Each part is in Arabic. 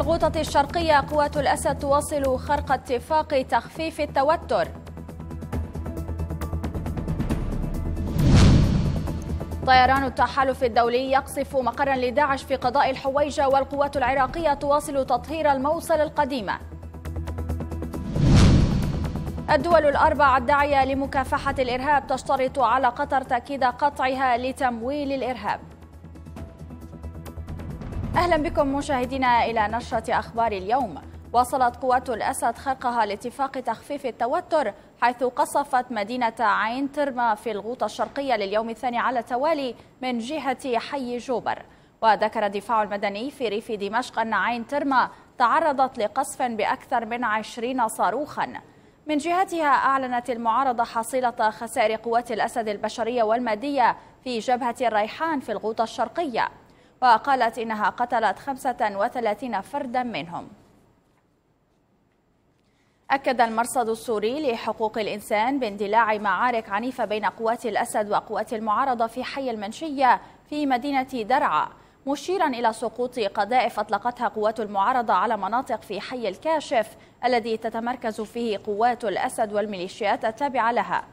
الغوطة الشرقية قوات الأسد تواصل خرق اتفاق تخفيف التوتر طيران التحالف الدولي يقصف مقرا لداعش في قضاء الحويجة والقوات العراقية تواصل تطهير الموصل القديمة الدول الأربع الداعية لمكافحة الإرهاب تشترط على قطر تأكيد قطعها لتمويل الإرهاب أهلا بكم مشاهدينا إلى نشرة أخبار اليوم واصلت قوات الأسد خرقها لاتفاق تخفيف التوتر حيث قصفت مدينة عين ترما في الغوطة الشرقية لليوم الثاني على التوالي من جهة حي جوبر وذكر الدفاع المدني في ريف دمشق أن عين ترما تعرضت لقصف بأكثر من عشرين صاروخا من جهتها أعلنت المعارضة حصيلة خسائر قوات الأسد البشرية والمادية في جبهة الريحان في الغوطة الشرقية وقالت إنها قتلت 35 فردا منهم أكد المرصد السوري لحقوق الإنسان باندلاع معارك عنيفة بين قوات الأسد وقوات المعارضة في حي المنشية في مدينة درعا مشيرا إلى سقوط قذائف أطلقتها قوات المعارضة على مناطق في حي الكاشف الذي تتمركز فيه قوات الأسد والميليشيات التابعة لها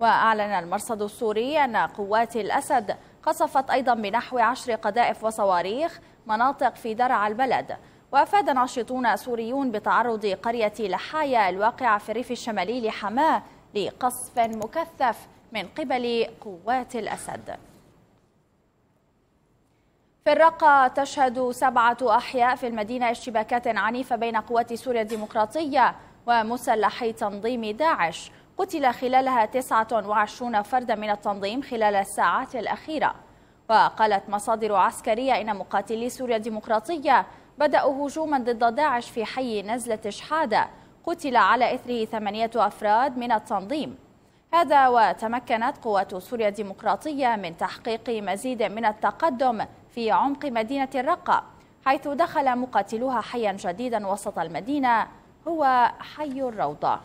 وأعلن المرصد السوري أن قوات الأسد قصفت أيضا بنحو عشر قذائف وصواريخ مناطق في درع البلد وأفاد ناشطون سوريون بتعرض قرية لحايا الواقعة في الريف الشمالي لحماة لقصف مكثف من قبل قوات الأسد في الرقة تشهد سبعة أحياء في المدينة اشتباكات عنيفة بين قوات سوريا الديمقراطية ومسلحي تنظيم داعش قتل خلالها 29 فردا من التنظيم خلال الساعات الأخيرة وقالت مصادر عسكرية إن مقاتلي سوريا الديمقراطية بدأوا هجوما ضد داعش في حي نزلة شحادة قتل على إثره ثمانية أفراد من التنظيم هذا وتمكنت قوات سوريا الديمقراطية من تحقيق مزيد من التقدم في عمق مدينة الرقة حيث دخل مقاتلوها حيا جديدا وسط المدينة هو حي الروضة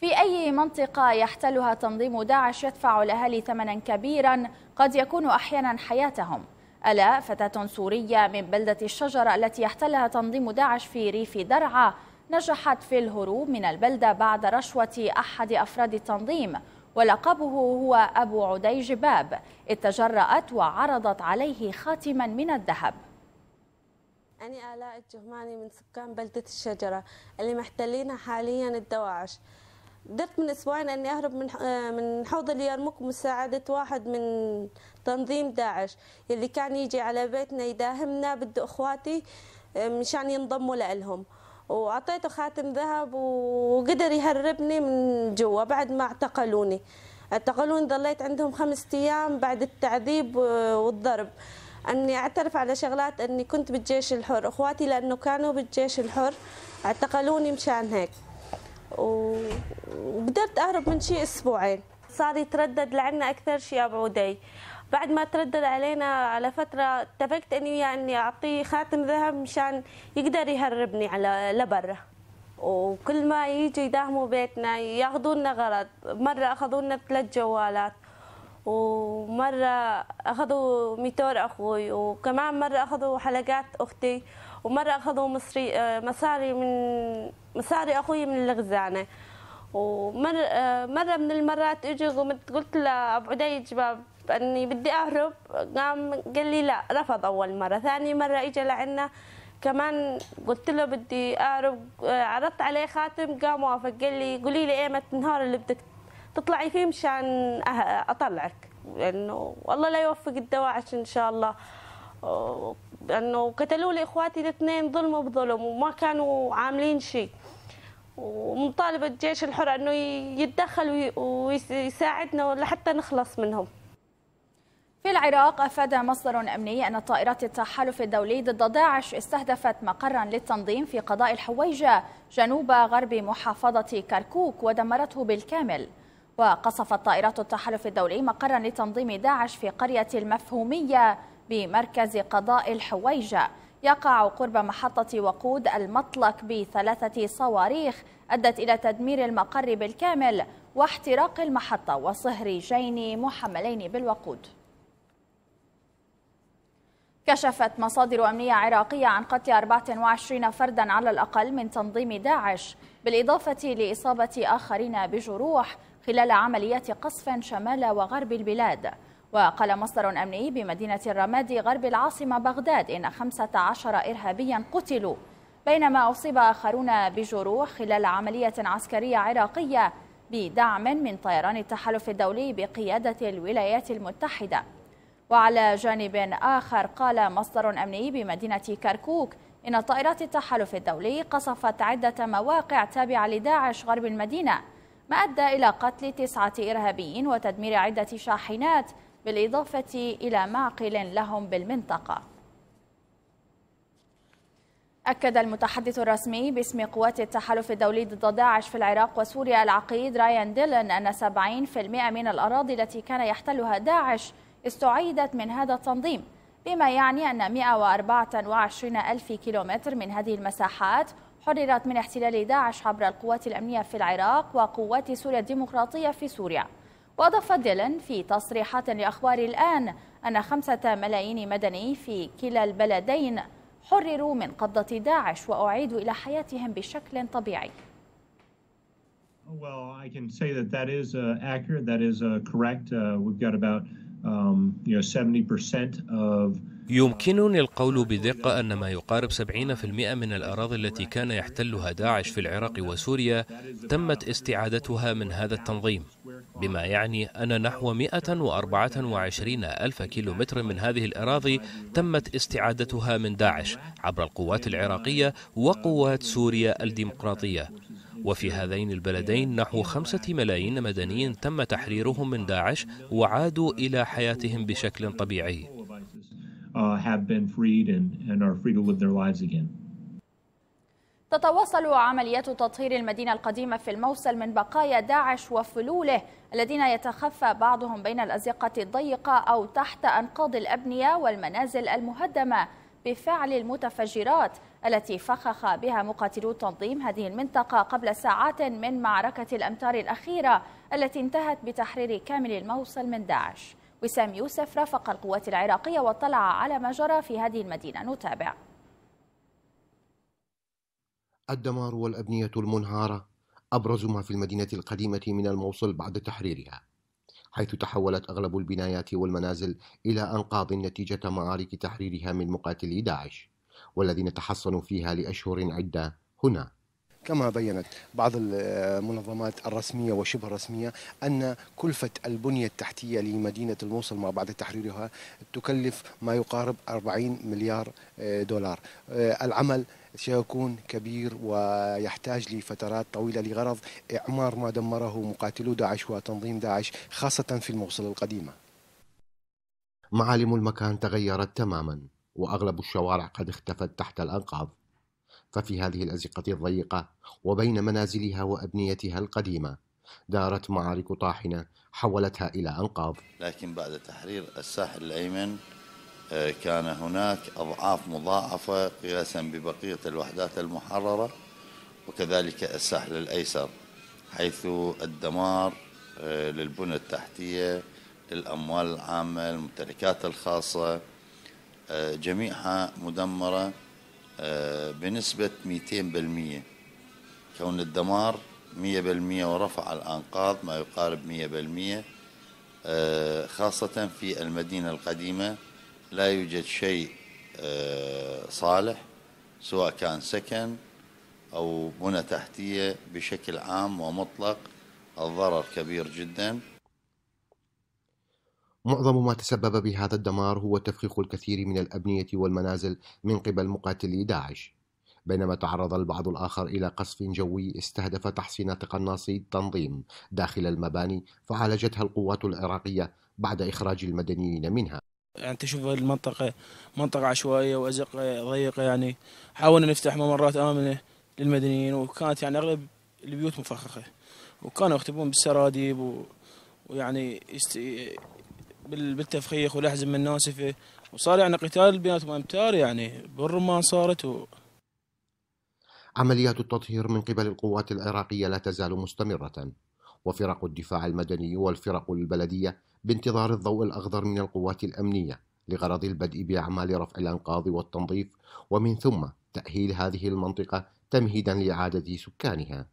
في أي منطقة يحتلها تنظيم داعش يدفع الأهالي ثمنا كبيرا قد يكون أحيانا حياتهم ألا فتاة سورية من بلدة الشجرة التي يحتلها تنظيم داعش في ريف درعا نجحت في الهروب من البلدة بعد رشوة أحد أفراد التنظيم ولقبه هو أبو عدي جباب إذ تجرأت وعرضت عليه خاتما من الذهب أنا آلاء الجهماني من سكان بلدة الشجرة اللي محتلينها حاليا الدواعش قدرت من اسبوعين اني اهرب من آه، من حوض اليرموك مساعدة واحد من تنظيم داعش اللي كان يجي على بيتنا يداهمنا بده اخواتي آه، مشان ينضموا لهم واعطيته خاتم ذهب وقدر يهربني من جوا بعد ما اعتقلوني اعتقلوني ضليت عندهم خمسة ايام بعد التعذيب آه، والضرب اني اعترف على شغلات اني كنت بالجيش الحر اخواتي لانه كانوا بالجيش الحر اعتقلوني مشان هيك وقدرت أهرب من شيء أسبوعين صار يتردد لعنا أكثر شيء أبو عدي بعد ما تردد علينا على فترة اتفقت أني وياه يعني أني أعطيه خاتم ذهب مشان يقدر يهربني على لبرة وكل ما يجي يداهموا بيتنا ياخذونا غلط مرة أخذوا لنا ثلاث جوالات ومرة أخذوا ميتور أخوي وكمان مرة أخذوا حلقات أختي ومرة أخذوا مصري آه، مصاري من مساري اخوي من الغزانه ومر آه، مره من المرات اجي قمت قلت لابو عدي جباب اني بدي اهرب قام قال لي لا رفض اول مره ثاني مره اجى لعنا كمان قلت له بدي اهرب آه، عرضت عليه خاتم قام وافق قال لي قولي لي ايمت النهار اللي بدك تطلعي فيه مشان أه، اطلعك لانه والله لا يوفق الدواعش ان شاء الله انه قتلوا لي اخواتي الاثنين ظلم بظلم وما كانوا عاملين شيء ومطالبة الجيش الحر أنه يتدخل ويساعدنا لحتى نخلص منهم في العراق أفاد مصدر أمني أن طائرات التحالف الدولي ضد داعش استهدفت مقرا للتنظيم في قضاء الحويجة جنوب غرب محافظة كركوك ودمرته بالكامل وقصفت طائرات التحالف الدولي مقرا لتنظيم داعش في قرية المفهومية بمركز قضاء الحويجة يقع قرب محطة وقود المطلق بثلاثة صواريخ أدت إلى تدمير المقر بالكامل واحتراق المحطة وصهريجين محملين بالوقود كشفت مصادر أمنية عراقية عن قتل 24 فردا على الأقل من تنظيم داعش بالإضافة لإصابة آخرين بجروح خلال عمليات قصف شمال وغرب البلاد وقال مصدر أمني بمدينة الرمادي غرب العاصمة بغداد إن 15 إرهابيا قتلوا بينما أصيب آخرون بجروح خلال عملية عسكرية عراقية بدعم من طيران التحالف الدولي بقيادة الولايات المتحدة وعلى جانب آخر قال مصدر أمني بمدينة كركوك إن طائرات التحالف الدولي قصفت عدة مواقع تابعة لداعش غرب المدينة ما أدى إلى قتل تسعة إرهابيين وتدمير عدة شاحنات بالإضافة إلى معقل لهم بالمنطقة أكد المتحدث الرسمي باسم قوات التحالف الدولي ضد داعش في العراق وسوريا العقيد رايان ديلن أن 70% من الأراضي التي كان يحتلها داعش استعيدت من هذا التنظيم بما يعني أن 124 ألف كيلومتر من هذه المساحات حررت من احتلال داعش عبر القوات الأمنية في العراق وقوات سوريا الديمقراطية في سوريا وأضاف ديلان في تصريحات لأخبار الآن أن خمسة ملايين مدني في كلا البلدين حرروا من قبضة داعش وأعيدوا إلى حياتهم بشكل طبيعي Well, I can say that that is uh, accurate. That is uh, correct. Uh, we've got about um, you know 70 of يمكنني القول بدقة أن ما يقارب 70% من الأراضي التي كان يحتلها داعش في العراق وسوريا تمت استعادتها من هذا التنظيم بما يعني أن نحو 124 ألف كيلومتر من هذه الأراضي تمت استعادتها من داعش عبر القوات العراقية وقوات سوريا الديمقراطية وفي هذين البلدين نحو خمسة ملايين مدني تم تحريرهم من داعش وعادوا إلى حياتهم بشكل طبيعي uh, have been freed and, and are free to live their lives again. تتواصل عمليات تطهير المدينة القديمة في الموصل من بقايا داعش وفلوله الذين يتخفى بعضهم بين الأزقة الضيقة أو تحت أنقاض الأبنية والمنازل المهدمة بفعل المتفجرات التي فخخ بها مقاتلو تنظيم هذه المنطقة قبل ساعات من معركة الأمتار الأخيرة التي انتهت بتحرير كامل الموصل من داعش وسام يوسف رافق القوات العراقية واطلع على ما جرى في هذه المدينة نتابع الدمار والأبنية المنهارة أبرز ما في المدينة القديمة من الموصل بعد تحريرها حيث تحولت أغلب البنايات والمنازل إلى أنقاض نتيجة معارك تحريرها من مقاتلي داعش والذين تحصنوا فيها لأشهر عدة هنا كما بينت بعض المنظمات الرسمية وشبه الرسمية أن كلفة البنية التحتية لمدينة الموصل ما بعد تحريرها تكلف ما يقارب 40 مليار آه، دولار آه، العمل سيكون كبير ويحتاج لفترات طويلة لغرض إعمار ما دمره مقاتلو داعش وتنظيم داعش خاصة في الموصل القديمة معالم المكان تغيرت تماما وأغلب الشوارع قد اختفت تحت الأنقاض ففي هذه الأزقة الضيقة وبين منازلها وأبنيتها القديمة دارت معارك طاحنة حولتها إلى أنقاض لكن بعد تحرير الساحل الأيمن آه، كان هناك أضعاف مضاعفة قياسا ببقية الوحدات المحررة وكذلك الساحل الأيسر حيث الدمار آه، للبنى التحتية للأموال العامة الممتلكات الخاصة آه، جميعها مدمرة آه، بنسبة 200% كون الدمار 100% ورفع الأنقاض ما يقارب 100% آه، خاصة في المدينة القديمة لا يوجد شيء آه، صالح سواء كان سكن أو بنى تحتية بشكل عام ومطلق الضرر كبير جداً معظم ما تسبب بهذا الدمار هو تفخيخ الكثير من الأبنية والمنازل من قبل مقاتلي داعش بينما تعرض البعض الآخر إلى قصف جوي استهدف تحصينات قناصي التنظيم داخل المباني فعالجتها القوات العراقية بعد إخراج المدنيين منها يعني تشوف المنطقة منطقة عشوائية وأزقة ضيقة يعني حاولنا نفتح ممرات آمنة للمدنيين وكانت يعني أغلب البيوت مفخخة وكانوا يختبون بالسراديب و... ويعني يست... بالتفخيخ والأحزم من وصار يعني قتال بيناتهم أمتار يعني بالرمان صارت و... عمليات التطهير من قبل القوات العراقية لا تزال مستمرة وفرق الدفاع المدني والفرق البلدية بانتظار الضوء الأخضر من القوات الأمنية لغرض البدء بأعمال رفع الأنقاض والتنظيف ومن ثم تأهيل هذه المنطقة تمهيدا لإعادة سكانها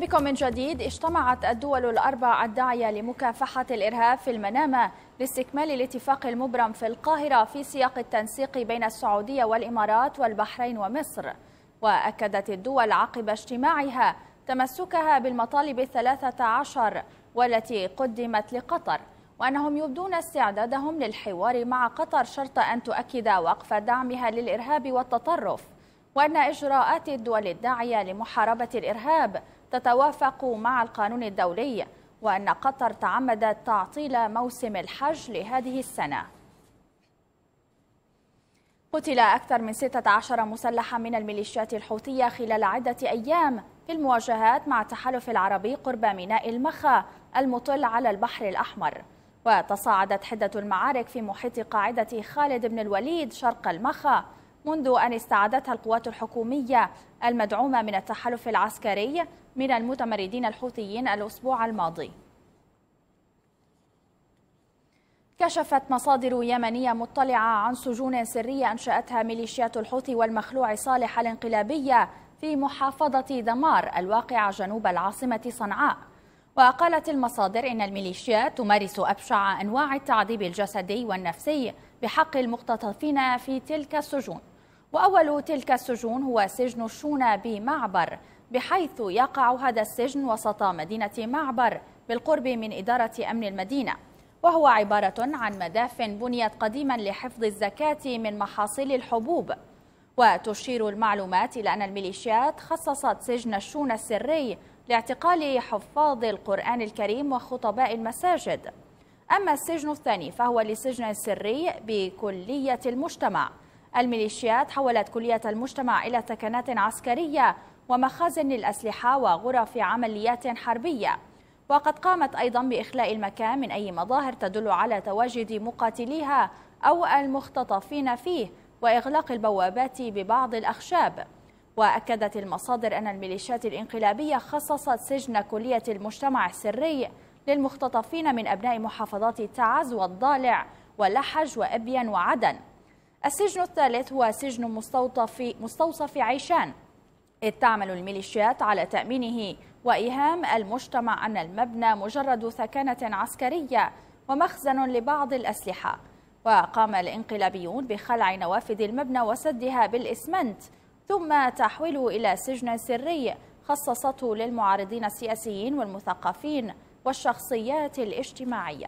بكم من جديد اجتمعت الدول الأربع الداعية لمكافحة الإرهاب في المنامة لاستكمال الاتفاق المبرم في القاهرة في سياق التنسيق بين السعودية والإمارات والبحرين ومصر وأكدت الدول عقب اجتماعها تمسكها بالمطالب الثلاثة عشر والتي قدمت لقطر وأنهم يبدون استعدادهم للحوار مع قطر شرط أن تؤكد وقف دعمها للإرهاب والتطرف وأن إجراءات الدول الداعية لمحاربة الإرهاب تتوافق مع القانون الدولي وأن قطر تعمدت تعطيل موسم الحج لهذه السنة قتل أكثر من 16 مسلحا من الميليشيات الحوثية خلال عدة أيام في المواجهات مع التحالف العربي قرب ميناء المخا المطل على البحر الأحمر وتصاعدت حدة المعارك في محيط قاعدة خالد بن الوليد شرق المخا منذ أن استعادتها القوات الحكومية المدعومة من التحالف العسكري من المتمردين الحوثيين الأسبوع الماضي كشفت مصادر يمنية مطلعة عن سجون سرية أنشأتها ميليشيات الحوثي والمخلوع صالح الانقلابية في محافظة دمار الواقعة جنوب العاصمة صنعاء وقالت المصادر إن الميليشيات تمارس أبشع أنواع التعذيب الجسدي والنفسي بحق المختطفين في تلك السجون وأول تلك السجون هو سجن الشونة بمعبر بحيث يقع هذا السجن وسط مدينة معبر بالقرب من إدارة أمن المدينة وهو عبارة عن مداف بنيت قديما لحفظ الزكاة من محاصيل الحبوب وتشير المعلومات إلى أن الميليشيات خصصت سجن الشون السري لاعتقال حفاظ القرآن الكريم وخطباء المساجد أما السجن الثاني فهو لسجن سري بكلية المجتمع الميليشيات حولت كلية المجتمع إلى تكنات عسكرية ومخازن للأسلحة وغرف عمليات حربية وقد قامت أيضا بإخلاء المكان من أي مظاهر تدل على تواجد مقاتليها أو المختطفين فيه وإغلاق البوابات ببعض الأخشاب وأكدت المصادر أن الميليشيات الإنقلابية خصصت سجن كلية المجتمع السري للمختطفين من أبناء محافظات تعز والضالع ولحج وأبين وعدن السجن الثالث هو سجن مستوطف مستوصف عيشان إذ تعمل الميليشيات على تأمينه وإيهام المجتمع أن المبنى مجرد ثكنة عسكرية ومخزن لبعض الأسلحة وقام الانقلابيون بخلع نوافذ المبنى وسدها بالإسمنت ثم تحويله إلى سجن سري خصصته للمعارضين السياسيين والمثقفين والشخصيات الاجتماعية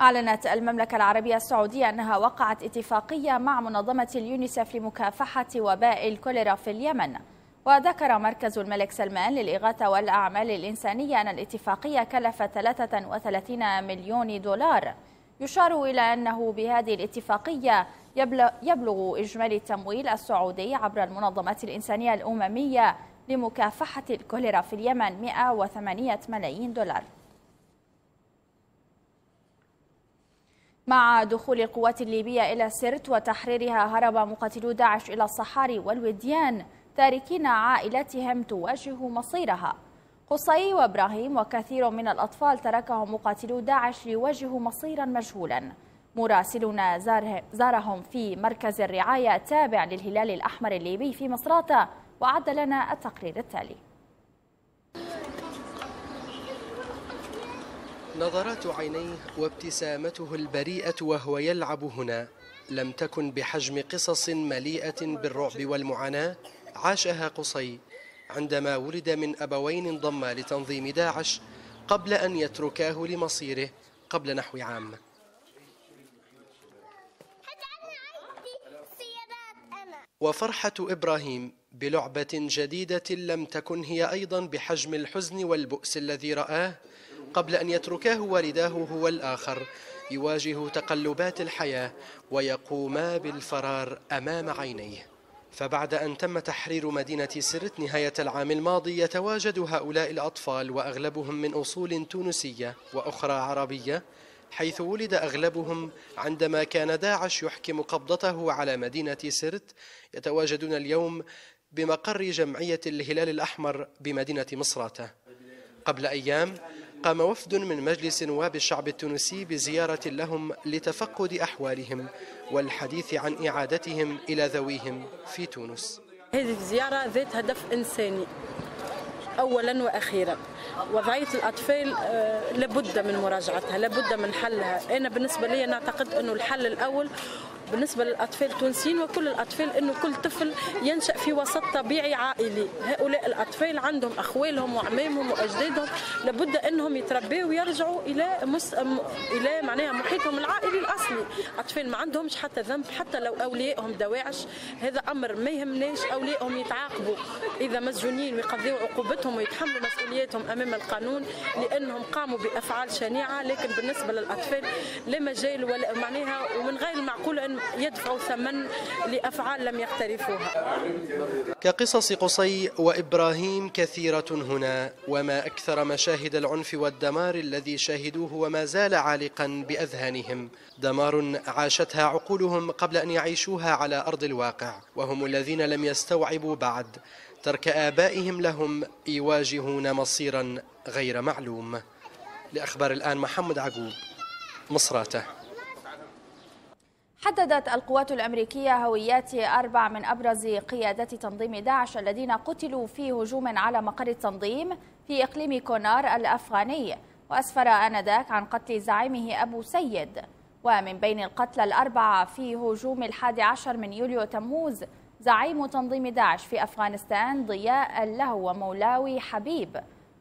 أعلنت المملكة العربية السعودية أنها وقعت اتفاقية مع منظمة اليونيسف لمكافحة وباء الكوليرا في اليمن وذكر مركز الملك سلمان للإغاثة والأعمال الإنسانية أن الاتفاقية كلفت 33 مليون دولار يشار إلى أنه بهذه الاتفاقية يبلغ إجمالي التمويل السعودي عبر المنظمات الإنسانية الأممية لمكافحة الكوليرا في اليمن 108 ملايين دولار مع دخول القوات الليبية إلى سرت وتحريرها هرب مقاتلو داعش إلى الصحاري والوديان تاركين عائلتهم تواجه مصيرها قصي وابراهيم وكثير من الأطفال تركهم مقاتلو داعش ليواجهوا مصيرا مجهولا مراسلنا زارهم في مركز الرعاية تابع للهلال الأحمر الليبي في مصراتة وعد لنا التقرير التالي نظرات عينيه وابتسامته البريئة وهو يلعب هنا لم تكن بحجم قصص مليئة بالرعب والمعاناة عاشها قصي عندما ولد من أبوين انضما لتنظيم داعش قبل أن يتركاه لمصيره قبل نحو عام وفرحة إبراهيم بلعبة جديدة لم تكن هي أيضا بحجم الحزن والبؤس الذي رآه قبل أن يتركاه والداه هو الآخر يواجه تقلبات الحياة ويقوما بالفرار أمام عينيه فبعد أن تم تحرير مدينة سرت نهاية العام الماضي يتواجد هؤلاء الأطفال وأغلبهم من أصول تونسية وأخرى عربية حيث ولد أغلبهم عندما كان داعش يحكم قبضته على مدينة سرت يتواجدون اليوم بمقر جمعية الهلال الأحمر بمدينة مصراتة قبل أيام قام وفد من مجلس نواب الشعب التونسي بزيارة لهم لتفقد أحوالهم والحديث عن إعادتهم إلى ذويهم في تونس هذه الزيارة ذات هدف إنساني أولا وأخيرا وضعيه الاطفال آه، لابد من مراجعتها لابد من حلها انا بالنسبه لي نعتقد انه الحل الاول بالنسبه للاطفال التونسيين وكل الاطفال انه كل طفل ينشا في وسط طبيعي عائلي هؤلاء الاطفال عندهم اخوالهم وعمامهم واجدادهم لابد انهم يتربوا ويرجعوا الى مس... الى معناها محيطهم العائلي الاصلي اطفال ما عندهمش حتى ذنب حتى لو اوليائهم دواعش هذا امر ما يهمناش اوليائهم يتعاقبوا اذا مسجونين ويقضيوا عقوبتهم ويتحملوا مسؤولياتهم امام القانون لانهم قاموا بافعال شنيعه لكن بالنسبه للاطفال لا مجال ولا معناها ومن غير المعقول ان يدفعوا ثمن لافعال لم يقترفوها. كقصص قصي وابراهيم كثيره هنا وما اكثر مشاهد العنف والدمار الذي شاهدوه وما زال عالقا باذهانهم، دمار عاشتها عقولهم قبل ان يعيشوها على ارض الواقع، وهم الذين لم يستوعبوا بعد ترك آبائهم لهم يواجهون مصيرا غير معلوم لأخبار الآن محمد عقوب مصراته حددت القوات الأمريكية هويات أربع من أبرز قيادة تنظيم داعش الذين قتلوا في هجوم على مقر التنظيم في إقليم كونار الأفغاني وأسفر آنذاك عن قتل زعيمه أبو سيد ومن بين القتلى الأربعة في هجوم الحادي عشر من يوليو تموز زعيم تنظيم داعش في أفغانستان ضياء اللهو مولاوي حبيب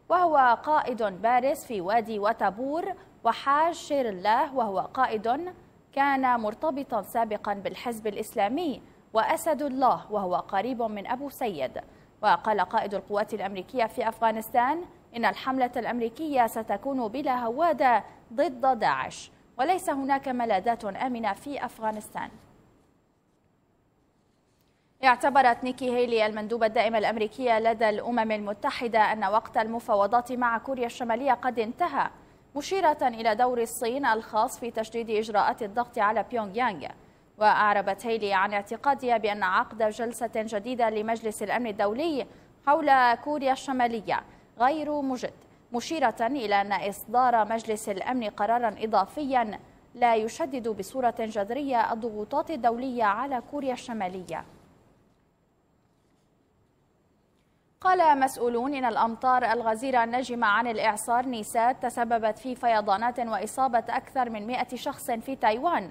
وهو قائد بارز في وادي وتابور وحاج شير الله وهو قائد كان مرتبطا سابقا بالحزب الإسلامي وأسد الله وهو قريب من أبو سيد وقال قائد القوات الأمريكية في أفغانستان إن الحملة الأمريكية ستكون بلا هوادة ضد داعش وليس هناك ملاذات آمنة في أفغانستان اعتبرت نيكي هيلي المندوبة الدائمة الأمريكية لدى الأمم المتحدة أن وقت المفاوضات مع كوريا الشمالية قد انتهى مشيرة إلى دور الصين الخاص في تشديد إجراءات الضغط على بيونغ يانغ وأعربت هيلي عن اعتقادها بأن عقد جلسة جديدة لمجلس الأمن الدولي حول كوريا الشمالية غير مجد مشيرة إلى أن إصدار مجلس الأمن قرارا إضافيا لا يشدد بصورة جذرية الضغوطات الدولية على كوريا الشمالية قال مسؤولون إن الأمطار الغزيرة الناجمة عن الإعصار نيسات تسببت في فيضانات وإصابة أكثر من 100 شخص في تايوان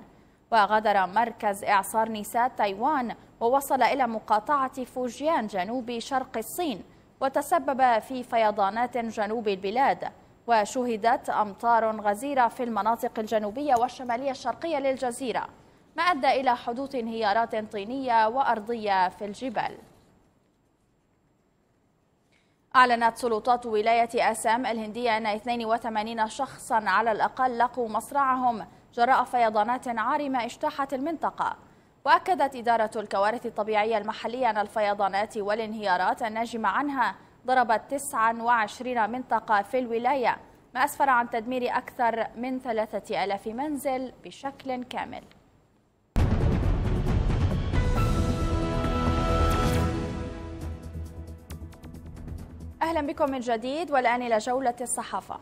وغادر مركز إعصار نيسات تايوان ووصل إلى مقاطعة فوجيان جنوب شرق الصين وتسبب في فيضانات جنوب البلاد وشهدت أمطار غزيرة في المناطق الجنوبية والشمالية الشرقية للجزيرة ما أدى إلى حدوث انهيارات طينية وأرضية في الجبال أعلنت سلطات ولاية أسام الهندية أن 82 شخصا على الأقل لقوا مصرعهم جراء فيضانات عارمة اجتاحت المنطقة وأكدت إدارة الكوارث الطبيعية المحلية أن الفيضانات والانهيارات الناجمة عنها ضربت 29 منطقة في الولاية ما أسفر عن تدمير أكثر من 3000 منزل بشكل كامل أهلا بكم من جديد والآن إلى جولة الصحافة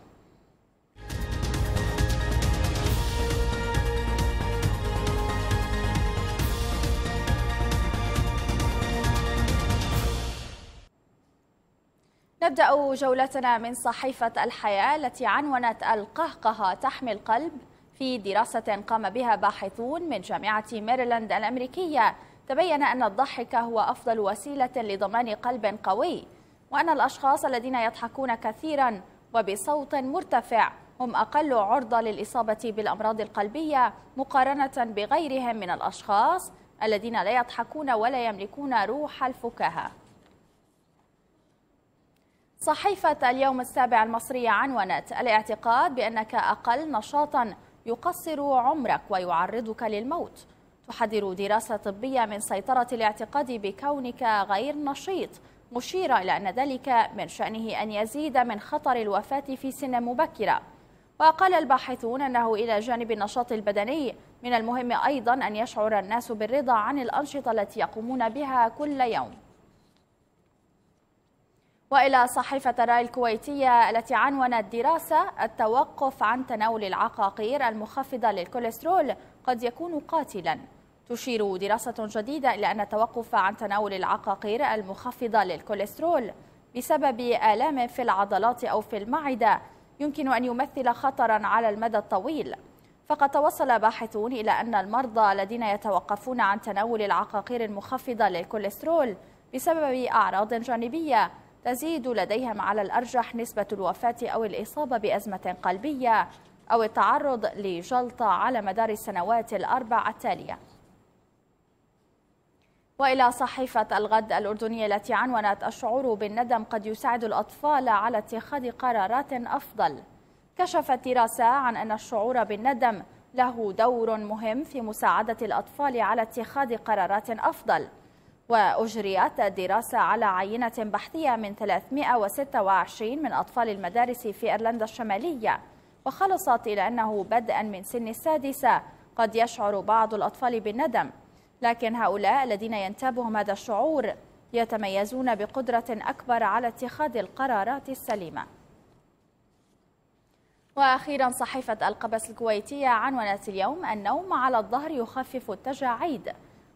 نبدأ جولتنا من صحيفة الحياة التي عنونت القهقهة تحمي القلب في دراسة قام بها باحثون من جامعة ميريلاند الأمريكية تبين أن الضحك هو أفضل وسيلة لضمان قلب قوي وأن الأشخاص الذين يضحكون كثيرا وبصوت مرتفع هم أقل عرضة للإصابة بالأمراض القلبية مقارنة بغيرهم من الأشخاص الذين لا يضحكون ولا يملكون روح الفكاهة صحيفة اليوم السابع المصرية عنونت الاعتقاد بأنك أقل نشاطا يقصر عمرك ويعرضك للموت تحذر دراسة طبية من سيطرة الاعتقاد بكونك غير نشيط مشيرة إلى أن ذلك من شأنه أن يزيد من خطر الوفاة في سن مبكرة وقال الباحثون أنه إلى جانب النشاط البدني من المهم أيضا أن يشعر الناس بالرضا عن الأنشطة التي يقومون بها كل يوم وإلى صحيفة الرأي الكويتية التي عنونت دراسة التوقف عن تناول العقاقير المخفضة للكوليسترول قد يكون قاتلاً تشير دراسة جديدة إلى أن التوقف عن تناول العقاقير المخفضة للكوليسترول بسبب آلام في العضلات أو في المعدة يمكن أن يمثل خطرا على المدى الطويل فقد توصل باحثون إلى أن المرضى الذين يتوقفون عن تناول العقاقير المخفضة للكوليسترول بسبب أعراض جانبية تزيد لديهم على الأرجح نسبة الوفاة أو الإصابة بأزمة قلبية أو التعرض لجلطة على مدار السنوات الأربع التالية وإلى صحيفة الغد الأردنية التي عنونت الشعور بالندم قد يساعد الأطفال على اتخاذ قرارات أفضل كشفت دراسة عن أن الشعور بالندم له دور مهم في مساعدة الأطفال على اتخاذ قرارات أفضل وأجريت الدراسة على عينة بحثية من 326 من أطفال المدارس في أيرلندا الشمالية وخلصت إلى أنه بدءا من سن السادسة قد يشعر بعض الأطفال بالندم لكن هؤلاء الذين ينتابهم هذا الشعور يتميزون بقدرة أكبر على اتخاذ القرارات السليمة وأخيرا صحيفة القبس الكويتية عنونت اليوم النوم على الظهر يخفف التجاعيد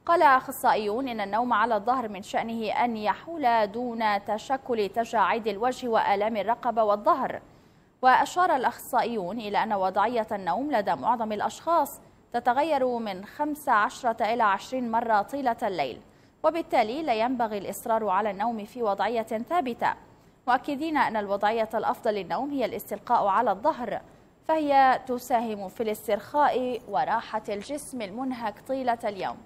قال أخصائيون إن النوم على الظهر من شأنه أن يحول دون تشكل تجاعيد الوجه وآلام الرقبة والظهر وأشار الأخصائيون إلى أن وضعية النوم لدى معظم الأشخاص تتغير من 15 إلى 20 مرة طيلة الليل وبالتالي لا ينبغي الإصرار على النوم في وضعية ثابتة مؤكدين أن الوضعية الأفضل للنوم هي الاستلقاء على الظهر فهي تساهم في الاسترخاء وراحة الجسم المنهك طيلة اليوم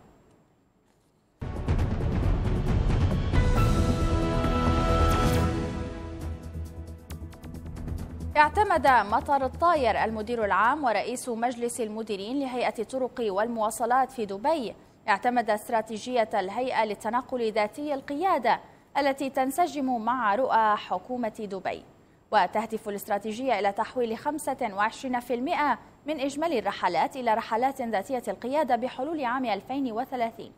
اعتمد مطر الطاير المدير العام ورئيس مجلس المديرين لهيئة الطرق والمواصلات في دبي اعتمد استراتيجية الهيئة للتنقل ذاتي القيادة التي تنسجم مع رؤى حكومة دبي وتهدف الاستراتيجية إلى تحويل 25% من إجمالي الرحلات إلى رحلات ذاتية القيادة بحلول عام 2030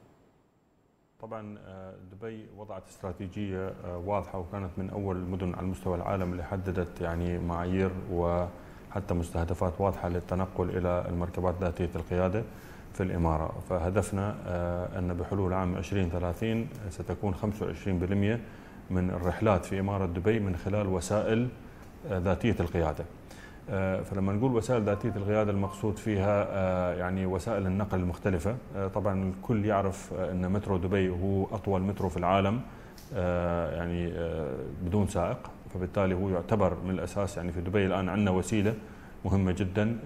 طبعا آه، دبي وضعت استراتيجيه آه، واضحه وكانت من اول المدن على مستوى العالم اللي حددت يعني معايير وحتى مستهدفات واضحه للتنقل الى المركبات ذاتيه القياده في الاماره، فهدفنا آه، ان بحلول عام 2030 ستكون 25% من الرحلات في اماره دبي من خلال وسائل ذاتيه القياده. آه، فلما نقول وسائل ذاتية القيادة المقصود فيها آه، يعني وسائل النقل المختلفة آه، طبعا الكل يعرف أن مترو دبي هو أطول مترو في العالم يعني بدون سائق فبالتالي هو يعتبر من الأساس يعني في دبي الآن عندنا وسيلة مهمة جدا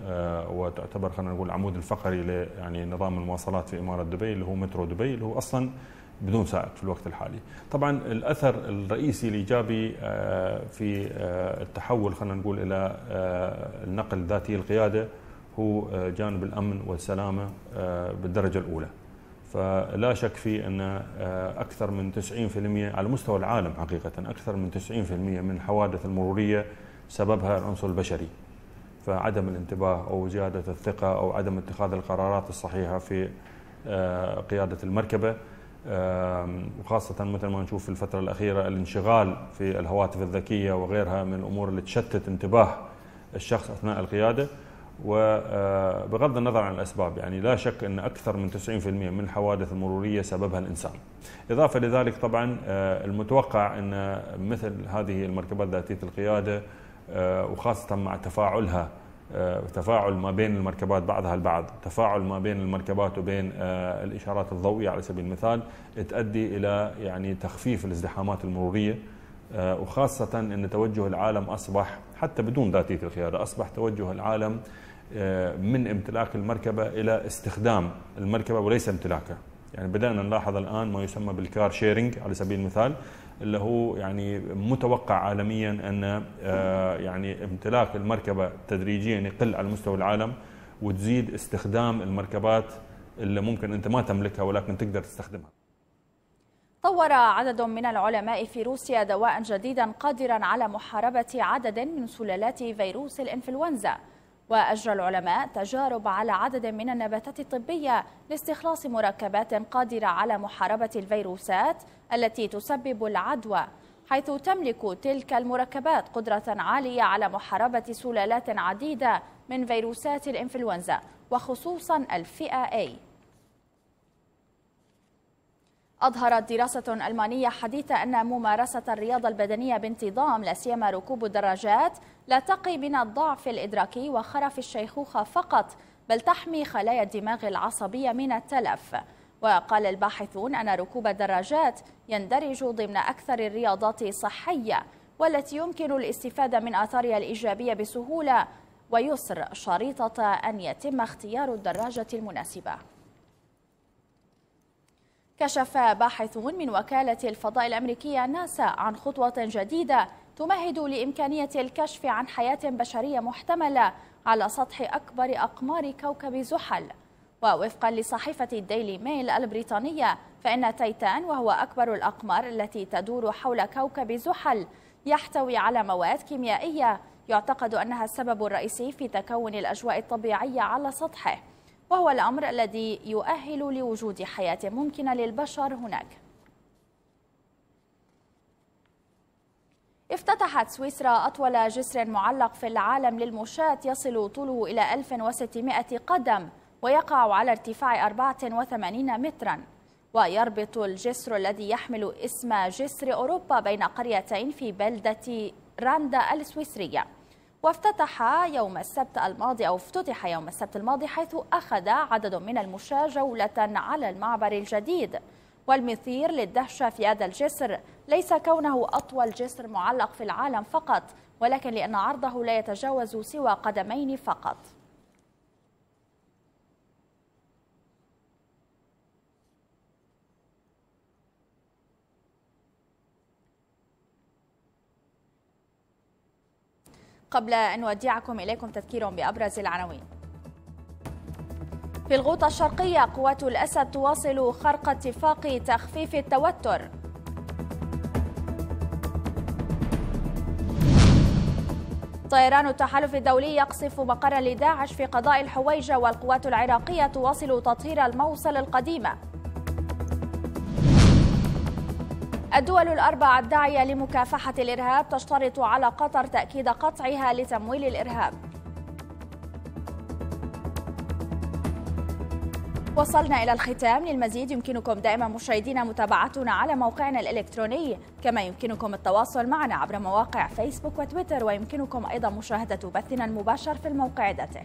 وتعتبر خلينا نقول العمود الفقري يعني نظام المواصلات في إمارة دبي اللي هو مترو دبي اللي هو أصلا بدون سائق في الوقت الحالي طبعا الأثر الرئيسي الإيجابي آه، في آه، التحول خلينا نقول إلى آه، النقل ذاتي القيادة هو جانب الأمن والسلامة بالدرجة الأولى فلا شك في أن أكثر من 90% على مستوى العالم حقيقة أكثر من 90% من الحوادث المرورية سببها العنصر البشري فعدم الانتباه أو زيادة الثقة أو عدم اتخاذ القرارات الصحيحة في قيادة المركبة وخاصة مثل ما نشوف في الفترة الأخيرة الانشغال في الهواتف الذكية وغيرها من الأمور اللي تشتت انتباه الشخص أثناء القيادة وبغض آه، النظر عن الأسباب يعني لا شك أن أكثر من 90% من الحوادث المرورية سببها الإنسان إضافة لذلك طبعا آه، المتوقع أن مثل هذه المركبات ذاتية القيادة آه، وخاصة مع تفاعلها آه، تفاعل ما بين المركبات بعضها البعض تفاعل ما بين المركبات وبين آه، الإشارات الضوئية على سبيل المثال تؤدي إلى يعني تخفيف الازدحامات المرورية آه، وخاصة أن توجه العالم أصبح حتى بدون ذاتية الخيارة أصبح توجه العالم من امتلاك المركبة إلى استخدام المركبة وليس امتلاكها يعني بدأنا نلاحظ الآن ما يسمى بالكار شيرنج على سبيل المثال اللي هو يعني متوقع عالميا ان آه، يعني امتلاك المركبه تدريجيا يقل على مستوى العالم وتزيد استخدام المركبات اللي ممكن انت ما تملكها ولكن تقدر تستخدمها. طور عدد من العلماء في روسيا دواء جديدا قادرا على محاربه عدد من سلالات فيروس الانفلونزا. وأجرى العلماء تجارب على عدد من النباتات الطبية لاستخلاص مركبات قادرة على محاربة الفيروسات التي تسبب العدوى حيث تملك تلك المركبات قدرة عالية على محاربة سلالات عديدة من فيروسات الإنفلونزا وخصوصا الفئة A أظهرت دراسة ألمانية حديثة أن ممارسة الرياضة البدنية بانتظام لا سيما ركوب الدراجات لا تقي من الضعف الإدراكي وخرف الشيخوخة فقط بل تحمي خلايا الدماغ العصبية من التلف وقال الباحثون أن ركوب الدراجات يندرج ضمن أكثر الرياضات صحية والتي يمكن الاستفادة من آثارها الإيجابية بسهولة ويسر شريطة أن يتم اختيار الدراجة المناسبة كشف باحثون من وكالة الفضاء الأمريكية ناسا عن خطوة جديدة تمهد لإمكانية الكشف عن حياة بشرية محتملة على سطح أكبر أقمار كوكب زحل ووفقا لصحيفة الديلي ميل البريطانية فإن تيتان وهو أكبر الأقمار التي تدور حول كوكب زحل يحتوي على مواد كيميائية يعتقد أنها السبب الرئيسي في تكون الأجواء الطبيعية على سطحه وهو الأمر الذي يؤهل لوجود حياة ممكنة للبشر هناك افتتحت سويسرا أطول جسر معلق في العالم للمشاة يصل طوله إلى 1600 قدم ويقع على ارتفاع 84 مترا ويربط الجسر الذي يحمل اسم جسر أوروبا بين قريتين في بلدة راندا السويسرية وافتتح يوم السبت الماضي أو افتتح يوم السبت الماضي حيث أخذ عدد من المشاة جولة على المعبر الجديد والمثير للدهشة في هذا الجسر ليس كونه أطول جسر معلق في العالم فقط ولكن لأن عرضه لا يتجاوز سوى قدمين فقط قبل أن نودعكم إليكم تذكير بأبرز العناوين في الغوطة الشرقية قوات الأسد تواصل خرق اتفاق تخفيف التوتر طيران التحالف الدولي يقصف مقرا لداعش في قضاء الحويجة والقوات العراقية تواصل تطهير الموصل القديمة الدول الأربع الداعية لمكافحة الإرهاب تشترط على قطر تأكيد قطعها لتمويل الإرهاب وصلنا إلى الختام للمزيد يمكنكم دائما مشاهدينا متابعتنا على موقعنا الإلكتروني كما يمكنكم التواصل معنا عبر مواقع فيسبوك وتويتر ويمكنكم أيضا مشاهدة بثنا المباشر في الموقع ذاته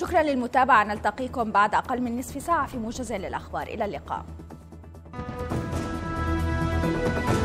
شكرا للمتابعة نلتقيكم بعد أقل من نصف ساعة في موجز للأخبار إلى اللقاء